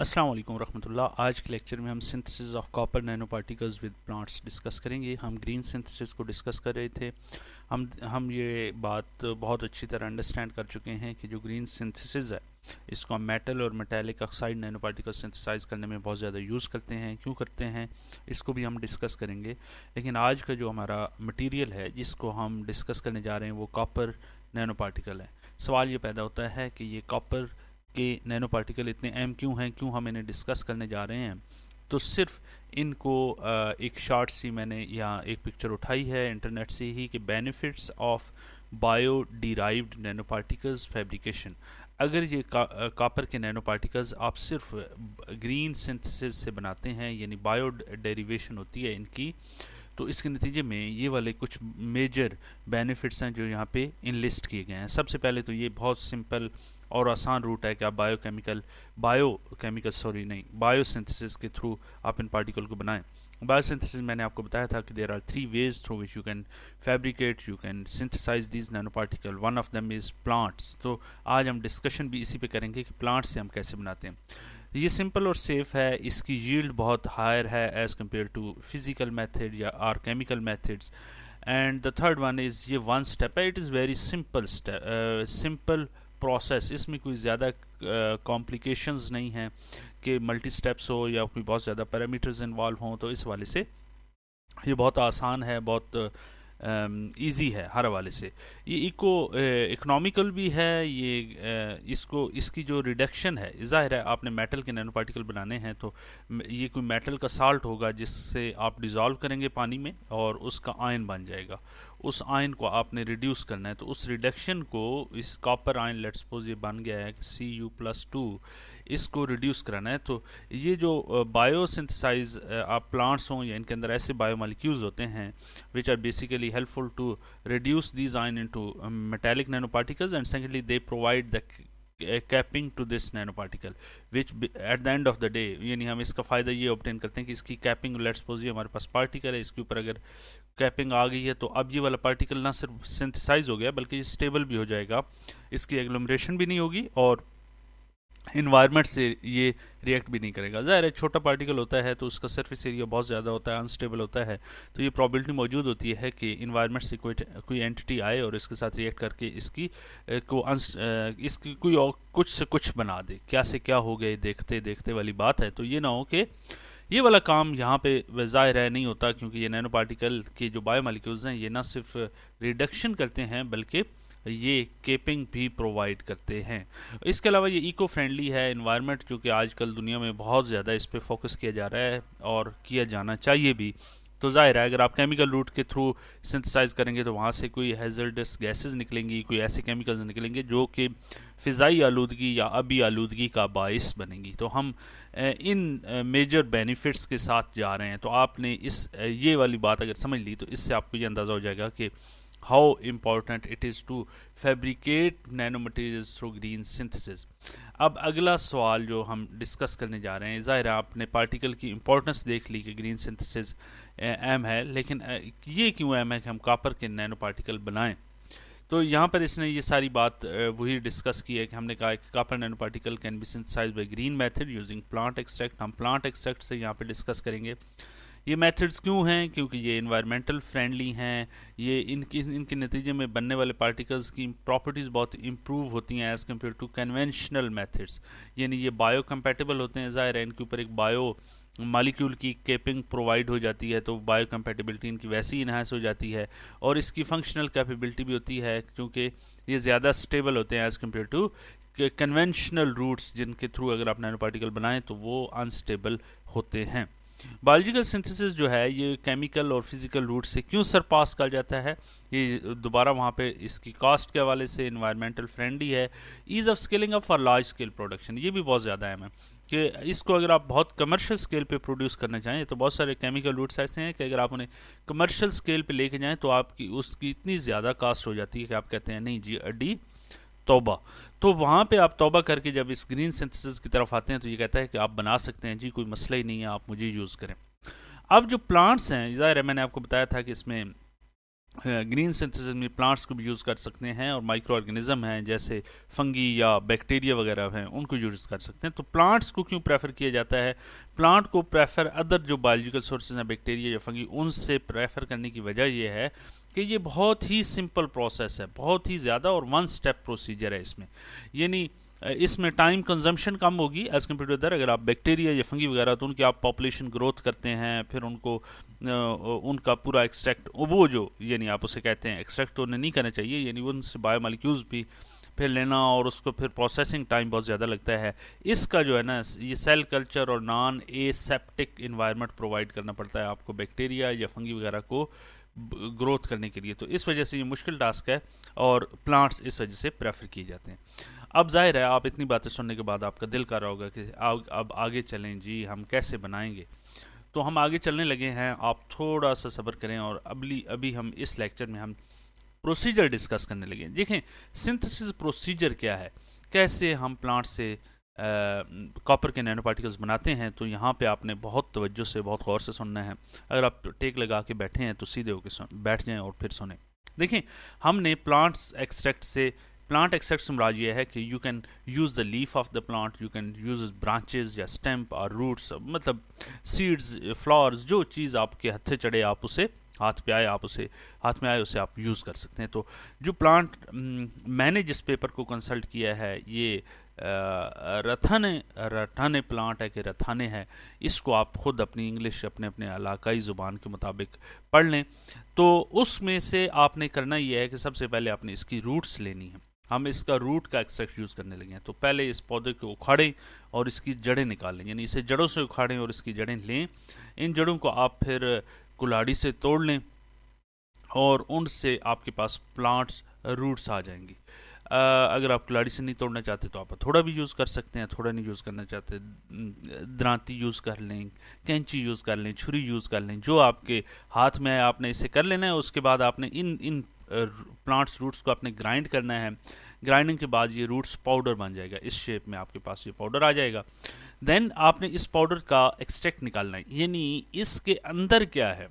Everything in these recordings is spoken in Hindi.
असलम वरहमतुल्ला आज के लेक्चर में हम synthesis of copper nano particles with plants discuss करेंगे हम ग्रीन सिंथेसिस को डिस्कस कर रहे थे हम हम ये बात बहुत अच्छी तरह अंडरस्टैंड कर चुके हैं कि जो ग्रीन सिंथेसिस है इसको हम मेटल और metallic oxide nano particle synthesize करने में बहुत ज़्यादा यूज़ करते हैं क्यों करते हैं इसको भी हम डिस्कस करेंगे लेकिन आज का जो हमारा मटीरियल है जिसको हम डिस्कस करने जा रहे हैं वो कॉपर नैनो पार्टिकल है सवाल ये पैदा होता है कि ये कॉपर कि नैनो पार्टिकल इतने अहम क्यों हैं क्यों हम इन्हें डिस्कस करने जा रहे हैं तो सिर्फ इनको एक शार्ट सी मैंने यहाँ एक पिक्चर उठाई है इंटरनेट से ही कि benefits of bio derived nano particles fabrication अगर ये का, कापर के नैनो पार्टिकल्स आप सिर्फ ग्रीन सिंथेसिस से बनाते हैं यानी बायो डेरिवेशन होती है इनकी तो इसके नतीजे में ये वाले कुछ मेजर बेनिफिट्स हैं जो यहाँ पे इनलिस्ट किए गए हैं सबसे पहले तो ये बहुत सिंपल और आसान रूट है कि आप बायोकेमिकल बायोकेमिकल सॉरी नहीं बायोसिंथेसिस के थ्रू आप इन पार्टिकल को बनाएं बायोसिंथेसिस मैंने आपको बताया था कि there are three ways through which you can fabricate you can synthesize these nano particle one of them is plants तो आज हम डिस्कशन भी इसी पे करेंगे कि प्लांट्स से हम कैसे बनाते हैं ये सिंपल और सेफ़ है इसकी यील्ड बहुत हायर है as compare to physical method या or chemical methods and the third one is ये वन स्टेप है it is very simple simple process इसमें कोई ज़्यादा कॉम्प्लिकेशंस uh, नहीं हैं कि मल्टी स्टेप्स हो या कोई बहुत ज़्यादा पैरामीटर्स इन्वॉल्व हों तो इस वाले से ये बहुत आसान है बहुत uh, ईजी um, है हर हवाले से ये इको इकोनॉमिकल uh, भी है ये uh, इसको इसकी जो रिडक्शन है ज़ाहिर है आपने मेटल के नैनो पार्टिकल बनाने हैं तो ये कोई मेटल का साल्ट होगा जिससे आप डिज़ोल्व करेंगे पानी में और उसका आयन बन जाएगा उस आयन को आपने रिड्यूस करना है तो उस रिडक्शन को इस कॉपर आयन लेट सपोज ये बन गया है सी यू प्लस टू इसको रिड्यूस कराना है तो ये जो बायोसिंथेसाइज आप प्लांट्स हों या इनके अंदर ऐसे बायोमालिक्यूल्स होते हैं which are basically helpful to reduce these ion into metallic nano particles and secondly they provide the capping to this nano particle which at the end of the day यानी हम इसका फ़ायदा ये ऑप्टेन करते हैं कि इसकी कैपिंग लेट्स सपोज ये हमारे पास पार्टिकल है इसके ऊपर अगर कैपिंग आ गई है तो अब ये वाला पार्टिकल ना सिर्फ सिंथिसाइज हो गया बल्कि स्टेबल भी हो जाएगा इसकी एग्लोमरेशन भी नहीं होगी और इन्वायरमेंट से ये रिएक्ट भी नहीं करेगा ज़ाहिर है छोटा पार्टिकल होता है तो उसका सरफेस एरिया बहुत ज़्यादा होता है अनस्टेबल होता है तो ये प्रॉबिलिटी मौजूद होती है कि इन्वायरमेंट से कोई कोई एंटिटी आए और इसके साथ रिएक्ट करके इसकी को इसकी कोई और कुछ से कुछ बना दे क्या से क्या हो गए देखते देखते वाली बात है तो ये ना हो कि ये वाला काम यहाँ पे ज़ाहिर है नहीं होता क्योंकि ये नैनो पार्टिकल के जो बायो मालिक्यूल्स हैं ये ना सिर्फ रिडक्शन करते हैं बल्कि ये केपिंग भी प्रोवाइड करते हैं इसके अलावा ये इको फ्रेंडली है इन्वायरमेंट जो कि आजकल दुनिया में बहुत ज़्यादा इस पर फोकस किया जा रहा है और किया जाना चाहिए भी तो ज़ाहिर है अगर आप केमिकल रूट के थ्रू सिंथेसाइज करेंगे तो वहाँ से कोई हेजर्डस गैसेस निकलेंगी कोई ऐसे केमिकल्स निकलेंगे जो कि फ़िज़ाई आलूदगी या अभी आलूदगी का बायस बनेंगी तो हम इन मेजर बेनिफिट्स के साथ जा रहे हैं तो आपने इस ये वाली बात अगर समझ ली तो इससे आपको ये अंदाज़ा हो जाएगा कि how important it is to fabricate nanomaterials through green synthesis अब अगला सवाल जो हम डिस्कस करने जा रहे हैं ज़ाहिर है आपने पार्टिकल की इम्पोर्टेंस देख ली कि ग्रीन सिंथेसिस एम है लेकिन ये क्यों एम है कि हम कापर के नैनो पार्टिकल बनाएं तो यहाँ पर इसने ये सारी बात वही डिस्कस की है कि हमने कहा कि copper nano particle can be synthesize by green method using plant extract हम प्लांट एक्सट्रैक्ट से यहाँ पर डिस्कस करेंगे ये मेथड्स क्यों हैं क्योंकि ये इन्वायरमेंटल फ्रेंडली हैं ये इनकी इनके नतीजे में बनने वाले पार्टिकल्स की प्रॉपर्टीज़ बहुत इम्प्रूव होती हैं as compare to conventional methods यानी ये बायो कम्पेटेबल होते हैं ज़ाहिर है इनके ऊपर एक बायो मालिक्यूल की केपिंग प्रोवाइड हो जाती है तो बायो कंपेटेबिलिटी इनकी वैसी ही इन्हांस हो जाती है और इसकी फंक्शनल कैपेबिलिटी भी होती है क्योंकि ये ज़्यादा स्टेबल होते हैं as compare to conventional routes जिनके थ्रू अगर आप नैनो पार्टिकल बनाएं तो वो अनस्टेबल होते हैं बायोलॉजिकल सिंथेसिस जो है ये केमिकल और फिजिकल रूट से क्यों सरपास कर जाता है ये दोबारा वहाँ पे इसकी कास्ट के हवाले से इन्वायरमेंटल फ्रेंडली है ease of scaling up for large scale production ये भी बहुत ज़्यादा अहम है कि इसको अगर आप बहुत कमर्शियल स्केल पे प्रोड्यूस करना चाहें तो बहुत सारे केमिकल रूट्स ऐसे हैं कि अगर आप उन्हें कमर्शियल स्केल पर लेके जाएँ तो आपकी उसकी इतनी ज़्यादा कास्ट हो जाती है कि आप कहते हैं नहीं जी अड्डी तोबा तो वहाँ पे आप तोबा करके जब इस ग्रीन सिंथेसिस की तरफ आते हैं तो ये कहता है कि आप बना सकते हैं जी कोई मसला ही नहीं है आप मुझे यूज़ करें अब जो प्लांट्स हैं ज़ाहिर है मैंने आपको बताया था कि इसमें ग्रीन सिंथेसिस में प्लांट्स को भी यूज़ कर सकते हैं और माइक्रो ऑर्गेनिज्म हैं जैसे फंगी या बैक्टीरिया वगैरह हैं उनको यूज़ कर सकते हैं तो प्लांट्स को क्यों प्रेफर किया जाता है प्लांट को प्रेफर अदर जो बायोलॉजिकल सोर्सेज हैं बैक्टीरिया या फंगी उनसे प्रेफर करने की वजह यह है कि ये बहुत ही सिंपल प्रोसेस है बहुत ही ज़्यादा और वन स्टेप प्रोसीजर है इसमें यानी इसमें टाइम कंजम्पशन कम होगी एज़ कम्पेयर टू अदर अगर आप बैक्टीरिया या फंगी वगैरह तो उनकी आप पॉपुलेशन ग्रोथ करते हैं फिर उनको उनका पूरा एक्सट्रैक्ट वो जो यानी आप उसे कहते हैं एक्सट्रैक्ट तो उन्हें नहीं करना चाहिए यानी उनसे बायोमालिक्यूल्स भी फिर लेना और उसको फिर प्रोसेसिंग टाइम बहुत ज़्यादा लगता है इसका जो है ना ये सेल कल्चर और नॉन एसेप्टिक इन्वायरमेंट प्रोवाइड करना पड़ता है आपको बैक्टीरिया या फंगी वगैरह को ग्रोथ करने के लिए तो इस वजह से ये मुश्किल टास्क है और प्लांट्स इस वजह से प्रेफर किए जाते हैं अब जाहिर है आप इतनी बातें सुनने के बाद आपका दिल कर रहा होगा कि अब आग, अब आगे चलें जी हम कैसे बनाएंगे तो हम आगे चलने लगे हैं आप थोड़ा सा सब्र करें और अबली अभी हम इस लेक्चर में हम प्रोसीजर डिस्कस करने लगे देखें सिंथेसिस प्रोसीजर क्या है कैसे हम प्लांट से कॉपर के नैनो पार्टिकल्स बनाते हैं तो यहाँ पे आपने बहुत तवज्जो से बहुत गौर से सुनना है अगर आप टेक लगा के बैठे हैं तो सीधे होकर बैठ जाएं और फिर सुने देखें हमने प्लांट्स एक्सट्रैक्ट से plant extract samraj ye hai ki you can use the leaf of the plant you can use its branches ya stem or roots matlab मतलब seeds जो चीज़ आपके हथे चढ़े आप उसे हाथ पे आए आप उसे हाथ में आए उसे आप यूज़ कर सकते हैं तो जो प्लांट हम्म, मैंने जिस पेपर को कंसल्ट किया है ये रथाने रठाने प्लांट है कि रथाने है इसको आप ख़ुद अपनी इंग्लिश अपने अपने इलाकाई ज़ुबान के मुताबिक पढ़ लें तो उसमें से आपने करना ये है कि सबसे पहले आपने इसकी रूट्स लेनी है हम इसका रूट का एक्सट्रैक्ट यूज़ करने लगे हैं तो पहले इस पौधे को उखाड़ें और इसकी जड़ें निकालें यानी इसे जड़ों से उखाड़ें और इसकी जड़ें लें इन जड़ों को आप फिर कुल्हाड़ी से तोड़ लें और उनसे आपके पास प्लांट्स रूट्स आ जाएंगी आ, अगर आप कुल्हाड़ी से नहीं तोड़ना चाहते तो आप थोड़ा भी यूज़ कर सकते हैं थोड़ा नहीं यूज़ करना चाहते दरांती यूज़ कर लें कैंची यूज़ कर लें छुरी यूज़ कर लें जो आपके हाथ में है आपने इसे कर लेना है उसके बाद आपने इन इन प्लांट्स रूट्स को आपने ग्राइंड करना है ग्राइंडिंग के बाद ये रूट्स पाउडर बन जाएगा इस शेप में आपके पास ये पाउडर आ जाएगा देन आपने इस पाउडर का एक्सट्रैक्ट निकालना है यानी इसके अंदर क्या है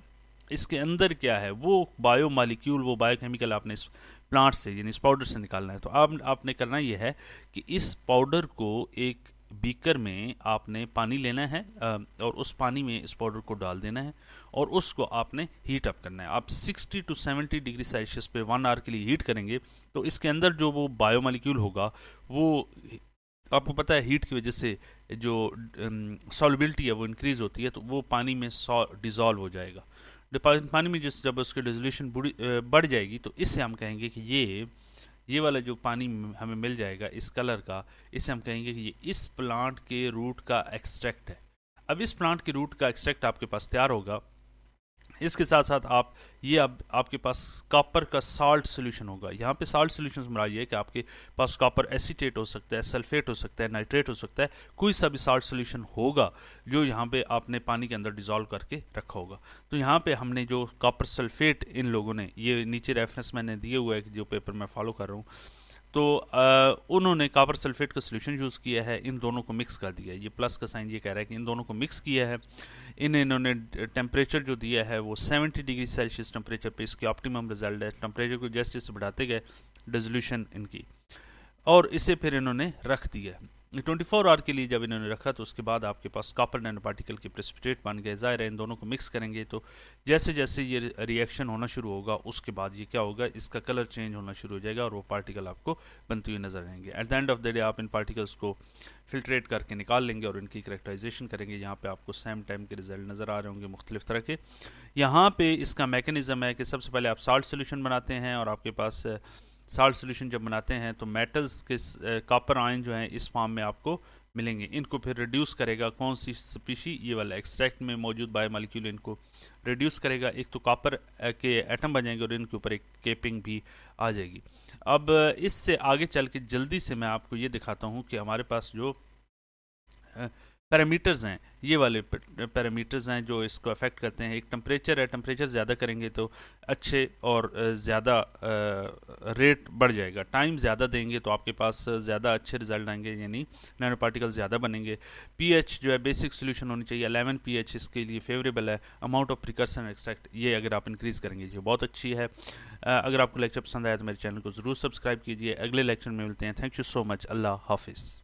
इसके अंदर क्या है वो बायो मालिक्यूल वो बायोकेमिकल आपने इस प्लांट से यानी इस पाउडर से निकालना है तो आप आपने करना यह है कि इस पाउडर को एक बीकर में आपने पानी लेना है और उस पानी में इस पाउडर को डाल देना है और उसको आपने हीट अप करना है आप 60 टू 70 डिग्री सेल्सियस पे वन आवर के लिए हीट करेंगे तो इसके अंदर जो वो बायोमालिक्यूल होगा वो आपको पता है हीट की वजह से जो सॉलिबिलिटी है वो इंक्रीज़ होती है तो वो पानी में डिज़ोल्व हो जाएगा पानी में जिस जब उसकी डिजोल्यूशन बढ़ जाएगी तो इससे हम कहेंगे कि ये ये वाला जो पानी हमें मिल जाएगा इस कलर का इसे हम कहेंगे कि ये इस प्लांट के रूट का एक्सट्रैक्ट है अब इस प्लांट के रूट का एक्सट्रैक्ट आपके पास तैयार होगा इसके साथ साथ आप ये अब आपके पास कापर का साल्ट सोल्यूशन होगा यहाँ पे साल्ट सोल्यूशन से ये है कि आपके पास कापर एसीटेट हो सकता है सल्फेट हो सकता है नाइट्रेट हो सकता है कोई सा भी साल्ट सोल्यूशन होगा जो यहाँ पे आपने पानी के अंदर डिजोल्व करके रखा होगा तो यहाँ पे हमने जो कापर सल्फेट इन लोगों ने ये नीचे रेफरेंस मैंने दिए हुए है कि जो पेपर मैं फॉलो कर रहा हूँ तो आ, उन्होंने कापर सल्फेट का सोल्यूशन यूज़ किया है इन दोनों को मिक्स कर दिया है ये प्लस का साइन ये कह रहा है कि इन दोनों को मिक्स किया है इन इन्होंने टेम्परेचर जो दिया है वो 70 डिग्री सेल्सियस टेम्परेचर पे इसकी ऑप्टिमम रिजल्ट है टेम्परेचर को जैसे जैसे बढ़ाते गए डिजोल्यूशन इनकी और इसे फिर इन्होंने रख दिया ट्वेंटी फोर आवर के लिए जब इन्होंने रखा तो उसके बाद आपके पास कॉपर नैनो पार्टिकल के प्रेसिपिटेट बन गए ज़ाहिर है इन दोनों को मिक्स करेंगे तो जैसे जैसे ये रिएक्शन होना शुरू होगा उसके बाद ये क्या होगा इसका कलर चेंज होना शुरू हो जाएगा और वो पार्टिकल आपको बनती हुई नजर आएंगे at the end of the day आप इन पार्टिकल्स को फिल्ट्रेट करके निकाल लेंगे और इनकी करेक्टराइजेशन करेंगे यहाँ पर आपको सेम टाइम के रिजल्ट नज़र आ रहे होंगे मुख्तलिफ तरह के यहाँ पर इसका मेकनिज़म है कि सबसे पहले आप साल्ट सोल्यूशन बनाते हैं और आपके पास साल्ट सोल्यूशन जब बनाते हैं तो मेटल्स के कॉपर आयन जो हैं इस फॉर्म में आपको मिलेंगे इनको फिर रिड्यूस करेगा कौन सी स्पीशी ये वाला एक्सट्रैक्ट में मौजूद बायोमालिक्यूल इनको रिड्यूस करेगा एक तो कॉपर के एटम बन जाएंगे और इनके ऊपर एक केपिंग भी आ जाएगी अब इससे आगे चल के जल्दी से मैं आपको ये दिखाता हूँ कि हमारे पास जो पैरामीटर्स हैं ये वाले पैरामीटर्स हैं जो इसको अफेक्ट करते हैं एक टम्परेचर है टम्परेचर ज़्यादा करेंगे तो अच्छे और ज़्यादा रेट बढ़ जाएगा टाइम ज़्यादा देंगे तो आपके पास ज़्यादा अच्छे रिजल्ट आएंगे यानी नैनो पार्टिकल ज़्यादा बनेंगे पीएच जो है बेसिक सोल्यूशन होनी चाहिए अलेवन पी इसके लिए फेवरेबल है अमाउंट ऑफ प्रिकॉशन एक्सेक्ट ये अगर आप इंक्रीज़ करेंगे ये बहुत अच्छी है अगर आपको लेक्चर पसंद आया तो मेरे चैनल को ज़रूर सब्सक्राइब कीजिए अगले लेक्चर में मिलते हैं थैंक यू सो मच अल्लाह हाफिज़